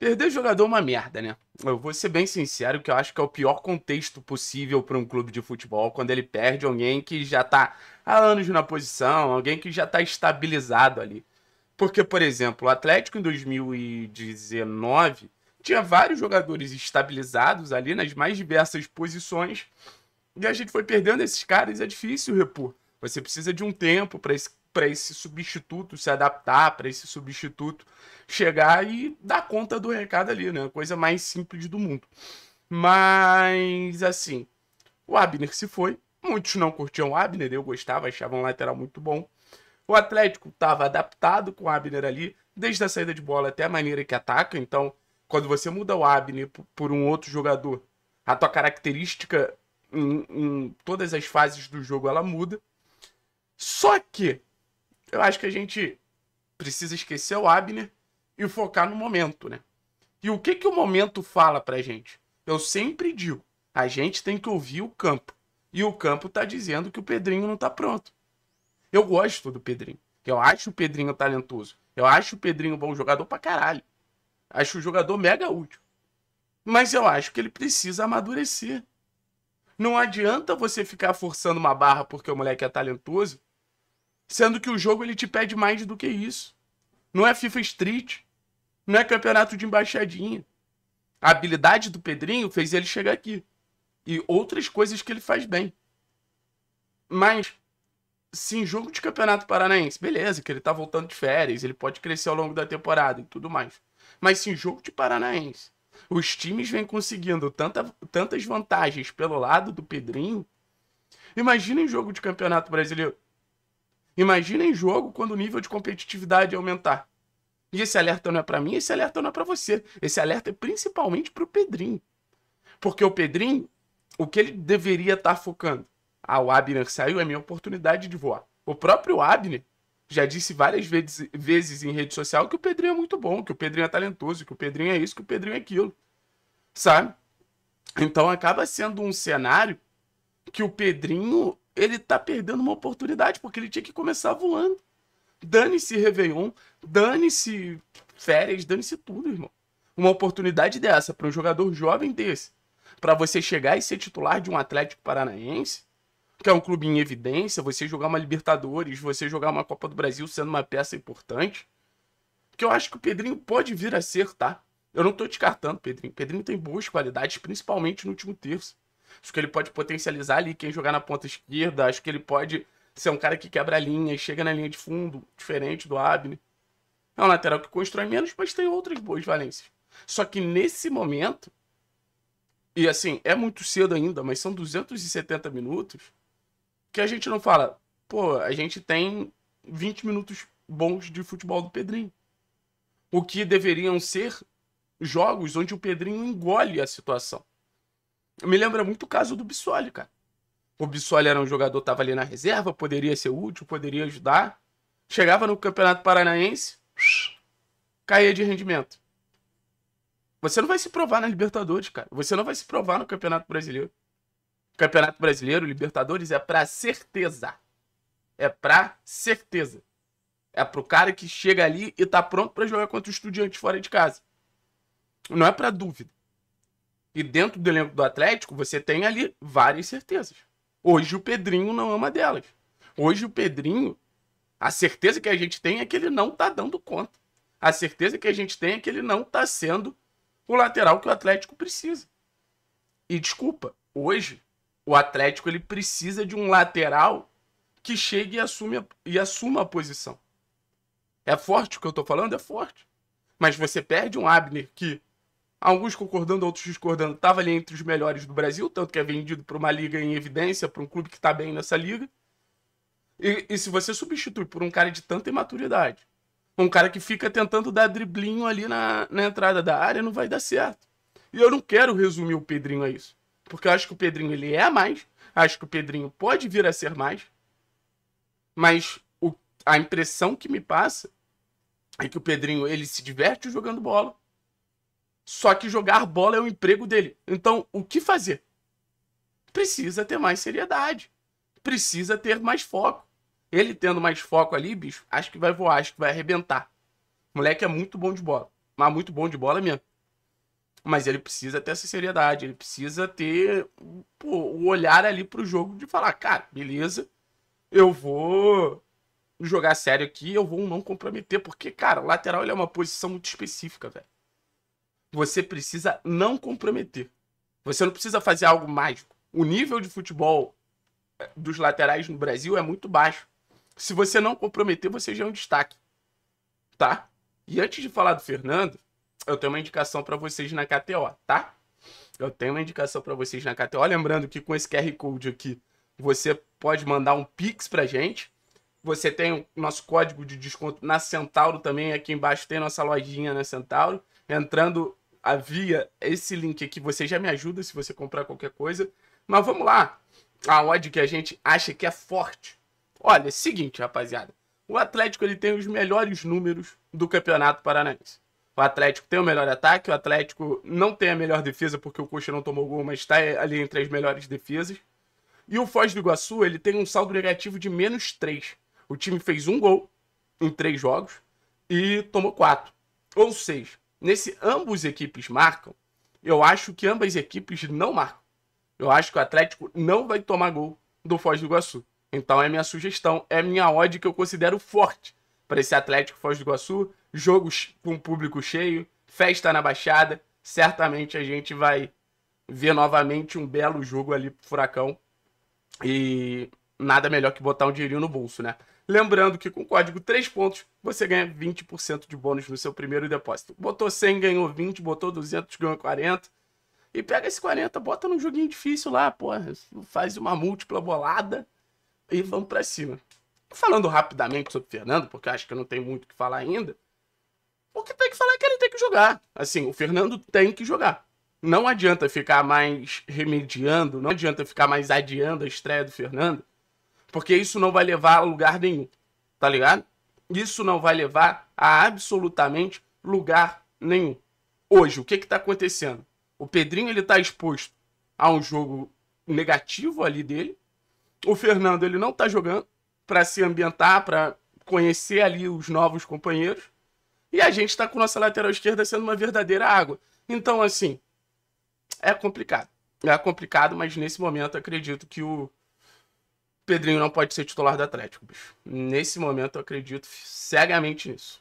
Perder jogador é uma merda, né? Eu vou ser bem sincero que eu acho que é o pior contexto possível para um clube de futebol quando ele perde alguém que já tá há anos na posição, alguém que já tá estabilizado ali. Porque, por exemplo, o Atlético em 2019 tinha vários jogadores estabilizados ali nas mais diversas posições e a gente foi perdendo esses caras, é difícil repor. Você precisa de um tempo para esse para esse substituto se adaptar, para esse substituto chegar e dar conta do recado ali, né? coisa mais simples do mundo. Mas, assim, o Abner se foi. Muitos não curtiam o Abner, eu gostava, achava um lateral muito bom. O Atlético estava adaptado com o Abner ali, desde a saída de bola até a maneira que ataca. Então, quando você muda o Abner por um outro jogador, a tua característica em, em todas as fases do jogo ela muda. Só que eu acho que a gente precisa esquecer o Abner e focar no momento, né? E o que, que o momento fala pra gente? Eu sempre digo, a gente tem que ouvir o campo. E o campo tá dizendo que o Pedrinho não tá pronto. Eu gosto do Pedrinho. Eu acho o Pedrinho talentoso. Eu acho o Pedrinho bom jogador pra caralho. Acho o jogador mega útil. Mas eu acho que ele precisa amadurecer. Não adianta você ficar forçando uma barra porque o moleque é talentoso Sendo que o jogo ele te pede mais do que isso. Não é FIFA Street. Não é campeonato de embaixadinha. A habilidade do Pedrinho fez ele chegar aqui. E outras coisas que ele faz bem. Mas, se em jogo de campeonato paranaense, beleza, que ele tá voltando de férias, ele pode crescer ao longo da temporada e tudo mais. Mas se em jogo de paranaense, os times vêm conseguindo tanta, tantas vantagens pelo lado do Pedrinho, imagina em jogo de campeonato brasileiro. Imagina em jogo quando o nível de competitividade aumentar. E esse alerta não é para mim, esse alerta não é para você. Esse alerta é principalmente para o Pedrinho. Porque o Pedrinho, o que ele deveria estar tá focando? Ah, o Abner saiu, é minha oportunidade de voar. O próprio Abner já disse várias vezes, vezes em rede social que o Pedrinho é muito bom, que o Pedrinho é talentoso, que o Pedrinho é isso, que o Pedrinho é aquilo. Sabe? Então acaba sendo um cenário que o Pedrinho ele tá perdendo uma oportunidade, porque ele tinha que começar voando. Dane-se Réveillon, dane-se férias, dane-se tudo, irmão. Uma oportunidade dessa para um jogador jovem desse, para você chegar e ser titular de um Atlético Paranaense, que é um clube em evidência, você jogar uma Libertadores, você jogar uma Copa do Brasil sendo uma peça importante, que eu acho que o Pedrinho pode vir a ser, tá? Eu não tô descartando o Pedrinho. O Pedrinho tem boas qualidades, principalmente no último terço. Acho que ele pode potencializar ali quem jogar na ponta esquerda. Acho que ele pode ser um cara que quebra a linha e chega na linha de fundo, diferente do Abner. É um lateral que constrói menos, mas tem outras boas valências. Só que nesse momento, e assim, é muito cedo ainda, mas são 270 minutos, que a gente não fala, pô, a gente tem 20 minutos bons de futebol do Pedrinho. O que deveriam ser jogos onde o Pedrinho engole a situação. Me lembra muito o caso do Bissoli, cara. O Bissoli era um jogador, tava ali na reserva, poderia ser útil, poderia ajudar. Chegava no Campeonato Paranaense, caía de rendimento. Você não vai se provar na Libertadores, cara. Você não vai se provar no Campeonato Brasileiro. Campeonato Brasileiro, Libertadores é pra certeza. É pra certeza. É pro cara que chega ali e tá pronto para jogar contra o estudiante fora de casa. Não é pra dúvida. E dentro do elenco do Atlético, você tem ali várias certezas. Hoje o Pedrinho não é uma delas. Hoje o Pedrinho, a certeza que a gente tem é que ele não tá dando conta. A certeza que a gente tem é que ele não tá sendo o lateral que o Atlético precisa. E desculpa, hoje o Atlético ele precisa de um lateral que chegue e, assume e assuma a posição. É forte o que eu tô falando? É forte. Mas você perde um Abner que alguns concordando, outros discordando, estava ali entre os melhores do Brasil, tanto que é vendido para uma liga em evidência, para um clube que está bem nessa liga. E, e, se você substitui por um cara de tanta imaturidade, um cara que fica tentando dar driblinho ali na, na entrada da área, não vai dar certo. E eu não quero resumir o Pedrinho a isso, porque eu acho que o Pedrinho ele é mais, acho que o Pedrinho pode vir a ser mais, mas o, a impressão que me passa é que o Pedrinho ele se diverte jogando bola, só que jogar bola é o emprego dele. Então, o que fazer? Precisa ter mais seriedade. Precisa ter mais foco. Ele tendo mais foco ali, bicho, acho que vai voar, acho que vai arrebentar. moleque é muito bom de bola. Mas muito bom de bola mesmo. Mas ele precisa ter essa seriedade, ele precisa ter pô, o olhar ali pro jogo de falar, cara, beleza, eu vou jogar sério aqui, eu vou não comprometer, porque, cara, lateral ele é uma posição muito específica, velho você precisa não comprometer. Você não precisa fazer algo mágico. O nível de futebol eh, dos laterais no Brasil é muito baixo. Se você não comprometer, você já é um destaque. Tá? E antes de falar do Fernando, eu tenho uma indicação para vocês na KTO, tá? Eu tenho uma indicação para vocês na KTO. Lembrando que com esse QR Code aqui, você pode mandar um Pix pra gente. Você tem o nosso código de desconto na Centauro também. Aqui embaixo tem nossa lojinha na Centauro. Entrando havia esse link aqui. Você já me ajuda se você comprar qualquer coisa. Mas vamos lá. A odd que a gente acha que é forte. Olha, é seguinte, rapaziada. O Atlético ele tem os melhores números do Campeonato Paranaense. O Atlético tem o melhor ataque, o Atlético não tem a melhor defesa porque o Coxa não tomou gol, mas está é, ali entre as melhores defesas. E o Foz do Iguaçu, ele tem um saldo negativo de menos 3. O time fez um gol em três jogos e tomou quatro. Ou seja, nesse ambos equipes marcam, eu acho que ambas equipes não marcam. Eu acho que o Atlético não vai tomar gol do Foz do Iguaçu. Então é minha sugestão, é minha odd que eu considero forte para esse Atlético Foz do Iguaçu. Jogos com público cheio, festa na Baixada. Certamente a gente vai ver novamente um belo jogo ali pro Furacão. E nada melhor que botar um dinheirinho no bolso, né? Lembrando que com o código 3 pontos você ganha 20% de bônus no seu primeiro depósito. Botou 100, ganhou 20, botou 200, ganhou 40. E pega esse 40, bota num joguinho difícil lá, porra. Faz uma múltipla bolada e vamos para cima. Falando rapidamente sobre o Fernando, porque acho que eu não tenho muito o que falar ainda. O que tem que falar é que ele tem que jogar. Assim, o Fernando tem que jogar. Não adianta ficar mais remediando, não adianta ficar mais adiando a estreia do Fernando porque isso não vai levar a lugar nenhum, tá ligado? Isso não vai levar a absolutamente lugar nenhum. Hoje, o que que tá acontecendo? O Pedrinho, ele tá exposto a um jogo negativo ali dele. O Fernando, ele não tá jogando para se ambientar, para conhecer ali os novos companheiros. E a gente tá com nossa lateral esquerda sendo uma verdadeira água. Então, assim, é complicado. É complicado, mas nesse momento acredito que o, Pedrinho não pode ser titular do Atlético, bicho. Nesse momento eu acredito cegamente nisso.